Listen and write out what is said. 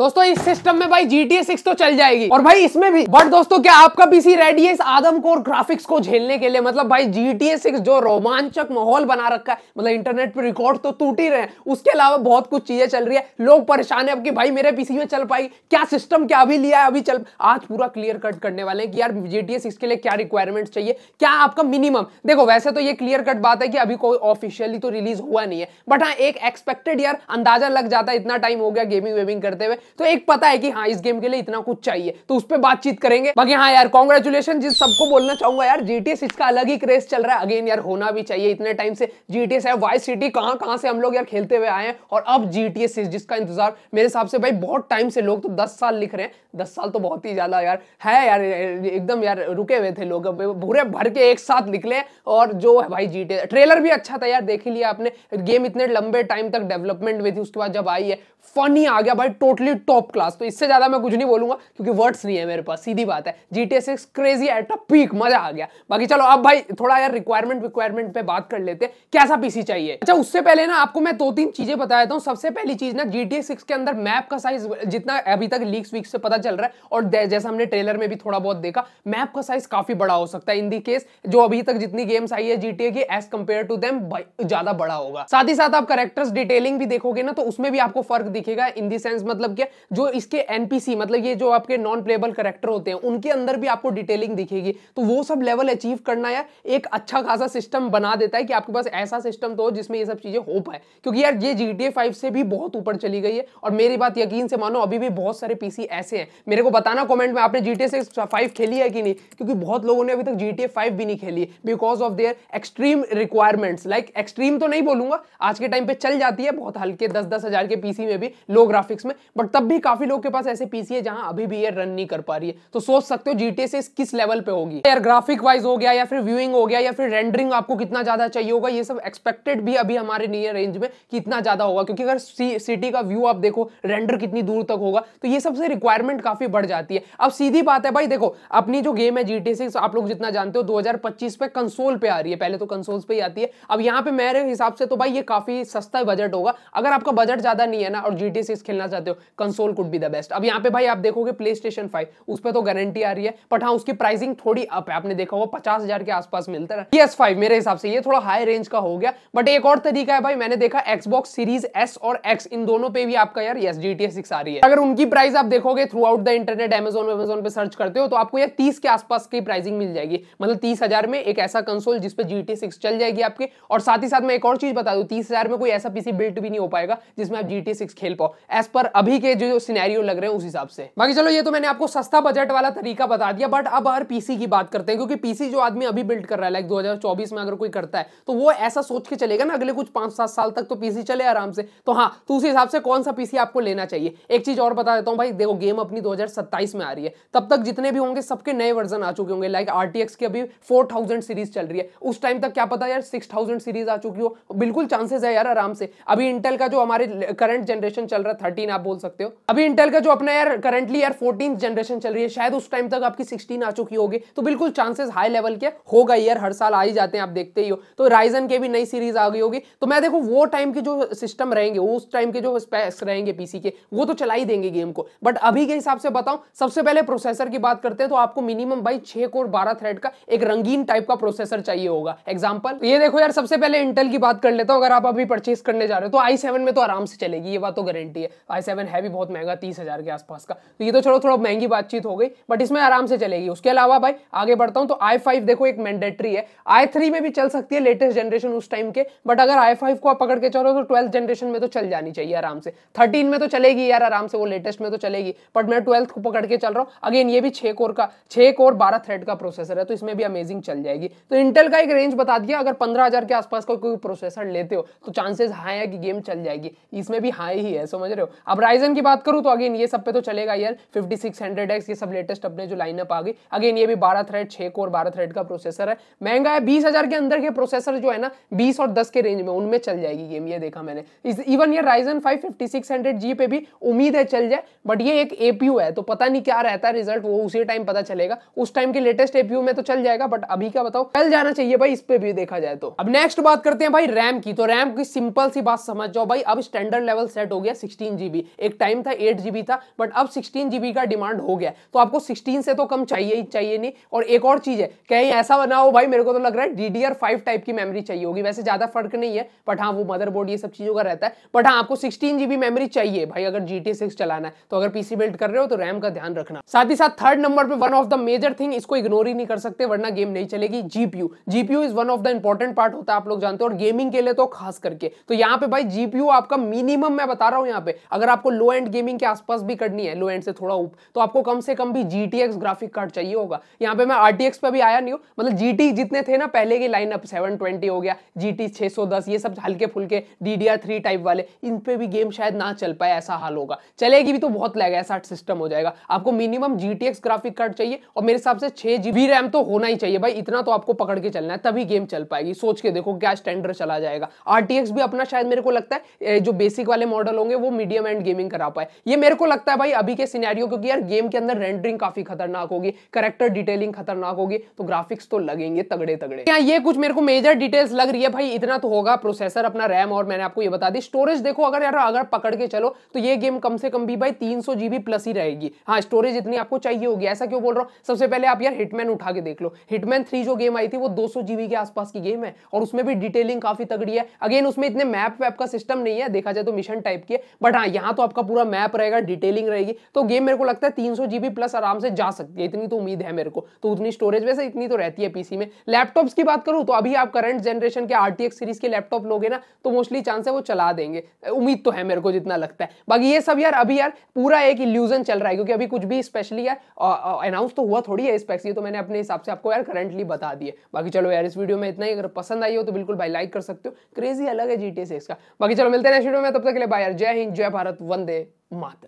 दोस्तों इस सिस्टम में भाई GTA 6 तो चल जाएगी और भाई इसमें भी बट दोस्तों क्या आपका पीसी रेडी है इस आदम कोर ग्राफिक्स को झेलने के लिए मतलब भाई GTA 6 जो रोमांचक माहौल बना रखा है मतलब इंटरनेट पे रिकॉर्ड तो टूट ही रहे हैं उसके अलावा बहुत कुछ चीजें चल रही है लोग परेशान है अब कि भाई मेरे पीसी में चल पाई क्या सिस्टम क्या अभी लिया है अभी चल आज पूरा क्लियर कट करने वाले हैं कि यार जी टी के लिए क्या रिक्वायरमेंट चाहिए क्या आपका मिनिमम देखो वैसे तो ये क्लियर कट बात है कि अभी कोई ऑफिशियली तो रिलीज हुआ नहीं है बट हाँ एक एक्सपेक्टेड यार अंदाजा लग जाता है इतना टाइम हो गया गेमिंग वेमिंग करते हुए तो एक पता है कि हाँ इस गेम के लिए इतना कुछ चाहिए तो उस पर बातचीत करेंगे बाकी हाँ यार कॉन्ग्रेचुलेशन जिस सबको बोलना चाहूंगा यार जीटीएस इसका अलग ही क्रेज चल रहा है अगेन यार होना भी चाहिए इतने टाइम से जीटीएस है वाई सिटी कहाँ कहाँ से हम लोग यार खेलते हुए आए हैं और अब जीटीएस जिसका इंतजार मेरे हिसाब से भाई बहुत टाइम से लोग तो दस साल लिख रहे हैं दस साल तो बहुत ही ज्यादा यार है यार एकदम यार रुके हुए थे लोग भूरे भर के एक साथ निकले और जो है भाई जीटे ट्रेलर भी अच्छा था यार देख ही लिया आपने गेम इतने लंबे टाइम तक डेवलपमेंट हुई थी उसके बाद जब आई है फनी आ गया भाई टोटली वेरी टॉप क्लास तो इससे ज़्यादा मैं कुछ नहीं बोलूंगा क्योंकि वर्ड्स नहीं है मेरे पास सीधी बात है G T six crazy at a peak मजा आ गया बाकी चलो अब भाई थोड़ा यार रिक्वायरमेंट रिक्वायरमेंट पे बात कर लेते हैं कैसा पीसी चाहिए अच्छा उससे पहले ना आपको मैं दो तीन चीजें बता देता हूँ सबसे पहली चीज ना जी सिक्स के अंदर मैप का साइज जितना अभी तक लीक्स वीक से पता चल रहा है और जैसा हमने ट्रेलर में भी थोड़ा बहुत देखा मैप का साइज काफी बड़ा हो सकता है इन दी केस जो अभी तक जितनी गेम्स आई है जीटीए की एज कंपेयर टू देम ज्यादा बड़ा होगा साथ ही साथ आप करेक्टर्स डिटेलिंग भी देखोगे ना तो उसमें भी आपको फर्क दिखेगा इन दी सेंस मतलब कि है जो इसके एनपीसी मतलब ये जो आपके नॉन प्लेबल करेक्टर होते हैं उनके अंदर भी आपको डिटेलिंग दिखेगी तो वो सब लेवल अचीव करना यार एक अच्छा खासा सिस्टम बना देता है कि आपके पास ऐसा सिस्टम तो हो जिसमें ये सब चीजें हो पाए क्योंकि यार ये जी टी से भी बहुत ऊपर चली गई है और मेरी बात यकीन से मानो अभी भी बहुत सारे पीसी ऐसे हैं मेरे को बताना कॉमेंट में आपने जी टी फाइव खेली है कि नहीं क्योंकि बहुत लोगों ने अभी तक जी टी फाइव भी नहीं खेली because of their extreme requirements like extreme तो नहीं बोलूंगा आज के टाइम पे चल जाती है बहुत हल्के दस दस हजार के पीसी में भी लो ग्राफिक्स में बट तब भी काफी लोग के पास ऐसे पीसी है जहां अभी भी ये रन नहीं कर पा रही है तो सोच सकते हो जीटीए से किस लेवल पे होगी यार ग्राफिक वाइज हो गया या फिर व्यूइंग हो गया या फिर रेंडरिंग आपको कितना ज्यादा चाहिए होगा ये सब एक्सपेक्टेड भी अभी हमारे नियर रेंज में कितना ज्यादा होगा क्योंकि अगर सिटी का व्यू आप देखो रेंडर कितनी दूर तक होगा तो ये सबसे रिक्वायरमेंट काफी बढ़ जाती है अब सीधी बात है भाई देखो अपनी जो गेम है जीटीए सिक्स आप लोग जितना जानते हो दो पे कंसोल पे आ रही है पहले तो कंसोल पे ही आती है अब यहाँ पे मेरे हिसाब से तो भाई ये काफी सस्ता बजट होगा अगर आपका बजट ज्यादा नहीं है ना और जीटीए सिक्स खेलना चाहते हो console could be the best अब यहाँ पे भाई आप देखोगे प्ले स्टेशन फाइव उस पर तो गारंटी आ रही है बट हाँ उसकी प्राइसिंग थोड़ी अप है आपने देखा होगा पचास हजार के आसपास मिलता है एस फाइव मेरे हिसाब से ये थोड़ा हाई रेंज का हो गया बट एक और तरीका है भाई मैंने देखा एक्सबॉक्स सीरीज एस और एक्स इन दोनों पे भी आपका यार यस जी सिक्स आ रही है अगर उनकी प्राइस आप देखोगे throughout the internet Amazon वेमेजोन पे सर्च करते हो तो आपको यार तीस के आसपास की प्राइसिंग मिल जाएगी मतलब तीस में एक ऐसा कंसोल जिसपे जी टी सिक्स चल जाएगी आपके और साथ ही साथ मैं एक और चीज बता दू तीस में कोई ऐसा पीसी बिल्ट भी नहीं हो पाएगा जिसमें आप जी टी सिक्स खेल पाओ एज पर अभी के के जो सिनेरियो लग रहे हैं उस हिसाब से बाकी चलो ये तो मैंने आपको सस्ता बजट वाला तरीका बता दिया बट अब हर पीसी की बात करते हैं क्योंकि पीसी जो आदमी अभी बिल्ड कर रहा है लाइक 2024 में अगर कोई करता है तो वो ऐसा सोच के चलेगा ना अगले कुछ पांच सात साल तक तो पीसी चले आराम से तो हाँ तो उस हिसाब से कौन सा पीसी आपको लेना चाहिए एक चीज और बता देता हूँ भाई देखो गेम अपनी दो में आ रही है तब तक जितने भी होंगे सबके नए वर्जन आ चुके होंगे लाइक आर की अभी फोर सीरीज चल रही है उस टाइम तक क्या पता यार सिक्स सीरीज आ चुकी हो बिल्कुल चांसेस है यार आराम से अभी इंटेल का जो हमारे करंट जनरेशन चल रहा है थर्टीन आप बोल सकते हो सकते हो अभी इंटेल का जो अपना यार करंटली यार फोर्टीन जनरेशन चल रही है शायद उस टाइम तक आपकी सिक्सटीन आ चुकी होगी तो बिल्कुल चांसेस हाई लेवल के होगा यार हर साल आ ही जाते हैं आप देखते ही हो तो राइजन के भी नई सीरीज आ गई होगी तो मैं देखो वो टाइम के जो सिस्टम रहेंगे उस टाइम के जो स्पेस रहेंगे पीसी के वो तो चला ही देंगे गेम को बट अभी के हिसाब से बताऊं सबसे पहले प्रोसेसर की बात करते हैं तो आपको मिनिमम भाई छह कोर बारह थ्रेड का एक रंगीन टाइप का प्रोसेसर चाहिए होगा एग्जाम्पल ये देखो यार सबसे पहले इंटेल की बात कर लेता हूँ अगर आप अभी परचेस करने जा रहे हो तो आई में तो आराम से चलेगी ये बात तो गारंटी है आई सेवन हैवी बहुत महंगा तीस हज़ार के आसपास का तो ये तो चलो थोड़ा महंगी बातचीत हो गई बट इसमें आराम से चलेगी उसके अलावा भाई आगे बढ़ता हूं तो आई फाइव देखो एक मैंडेटरी है आई थ्री में भी चल सकती है लेटेस्ट जनरेशन उस टाइम के बट अगर आई फाइव को आप पकड़ के चलो तो ट्वेल्थ जनरेशन में तो चल जानी चाहिए आराम से थर्टीन में तो चलेगी यार आराम से वो लेटेस्ट में तो चलेगी बट मैं ट्वेल्थ को पकड़ के चल रहा हूँ अगेन ये भी छे कोर का छे कोर बारह थ्रेड का प्रोसेसर है तो इसमें भी अमेजिंग चल जाएगी तो इंटेल का एक रेंज बता दिया अगर पंद्रह के आसपास का कोई प्रोसेसर लेते हो तो चांसेस हाई है कि गेम चल जाएगी इसमें भी हाई ही है समझ रहे हो अब राइजन की बात करूं तो अगेन ये सब पे तो चलेगा यार फिफ्टी सिक्स हंड्रेड एक्स ये सब लेटेस्ट अपने जो लाइनअप आ गई अगेन ये भी बारह थ्रेड छः कोर बारह थ्रेड का प्रोसेसर है महंगा है बीस हजार के अंदर के प्रोसेसर जो है ना बीस और दस के रेंज में उनमें चल जाएगी गेम ये देखा मैंने इवन ये राइजन फाइव फिफ्टी पे भी उम्मीद है चल जाए बट ये एक एपीयू है तो पता नहीं क्या रहता है रिजल्ट वो उसी टाइम पता चलेगा उस टाइम के लेटेस्ट एपीयू में तो चल जाएगा बट अभी क्या बताओ चल जाना चाहिए भाई इस पर भी देखा जाए तो अब नेक्स्ट बात करते हैं भाई रैम की तो रैम की सिंपल सी बात समझ जाओ भाई अब स्टैंडर्ड लेवल सेट हो गया सिक्सटीन जीबी एक टाइम था एट जीबी था बट अब सिक्सटीन जीबी का डिमांड हो गया तो आपको सिक्सटीन से तो कम चाहिए ही चाहिए नहीं और एक और चीज़ है कहीं ऐसा बना हो भाई मेरे को तो लग रहा है D D R five type की मेमरी चाहिए होगी वैसे ज़्यादा फर्क नहीं है बट हाँ वो मदरबोर्ड ये सब चीज़ों का रहता है बट हाँ आपको सिक्सटीन जीबी मेमरी चाहिए भाई अगर जी टी सिक्स चलाना है तो अगर पीसी बिल्ड कर रहे हो तो रैम का ध्यान रखना साथ ही साथ थर्ड नंबर पर one of the major thing इसको इग्नोर ही नहीं कर सकते वरना गेम नहीं चलेगी GPU GPU is one of the important part होता है आप लोग जानते हो और गेमिंग के लिए तो खास करके तो यहाँ पे भाई जीपीयू आपका मिनिमम मैं बता रहा हूँ यहाँ पे अगर आपको लो एंड गेमिंग के आसपास भी करनी है लो एंड से थोड़ा उप तो आपको कम से कम भी जी ग्राफिक कार्ड चाहिए होगा यहाँ पे मैं आर टी भी आया नहीं हूँ मतलब जी जितने थे ना पहले की लाइन अप सेवन हो गया जी टी ये सब हल्के फुलके डी डी टाइप वाले इन पे भी गेम शायद ना चल पाए ऐसा हाल होगा चलेगी भी तो बहुत लगेगा ऐसा सिस्टम हो जाएगा आपको मिनिमम जी ग्राफिक कार्ड चाहिए और मेरे हिसाब से छह जीबी रैम तो होना ही चाहिए भाई इतना तो आपको पकड़ के चलना है तभी गेम चल पाएगी सोच के देखो क्या स्टैंडर्ड चला जाएगा आर भी अपना शायद मेरे को लगता है जो बेसिक वाले मॉडल होंगे वो मीडियम एंड गेमिंग करा करा पाए ये मेरे को लगता है भाई अभी के सिनेरियो क्योंकि यार गेम के अंदर रेंडरिंग काफी खतरनाक होगी करेक्टर डिटेलिंग खतरनाक होगी तो ग्राफिक्स तो लगेंगे तगड़े तगड़े क्या ये कुछ मेरे को मेजर डिटेल्स लग रही है भाई इतना तो होगा प्रोसेसर अपना रैम और मैंने आपको ये बता दी स्टोरेज देखो अगर यार अगर पकड़ के चलो तो ये गेम कम से कम भी भाई तीन सौ प्लस ही रहेगी हाँ स्टोरेज इतनी आपको चाहिए होगी ऐसा क्यों बोल रहा हूँ सबसे पहले आप यार हिटमैन उठा के देख लो हिटमैन थ्री जो गेम आई थी वो दो सौ के आसपास की गेम है और उसमें भी डिटेलिंग काफी तगड़ी है अगेन उसमें इतने मैप वैप का सिस्टम नहीं है देखा जाए तो मिशन टाइप के बट हाँ यहाँ तो आपका पूरा मैप रहेगा डिटेलिंग रहेगी तो गेम मेरे को लगता है तीन सौ प्लस आराम से जा सकती है इतनी तो उम्मीद है मेरे को तो उतनी स्टोरेज वैसे इतनी तो रहती है पीसी में लैपटॉप्स की बात करूं तो अभी आप करंट जनरेशन के आरटीएक्स सीरीज के लैपटॉप लोगे ना तो मोस्टली चांस है वो चला देंगे उम्मीद तो है मेरे को जितना लगता है बाकी ये सब यार अभी यार पूरा एक इल्यूजन चल रहा है क्योंकि अभी कुछ भी स्पेशली यार अनाउंस तो हुआ थोड़ी है स्पेक्स ये तो मैंने अपने हिसाब से आपको यार करंटली बता दिए बाकी चलो यार इस वीडियो में इतना ही अगर पसंद आई हो तो बिल्कुल भाई लाइक कर सकते हो क्रेजी अलग है जीटीएस टी का बाकी चलो मिलते हैं नेक्स्ट वीडियो में तब तक के लिए बाय यार जय हिंद जय भारत वंदे mata.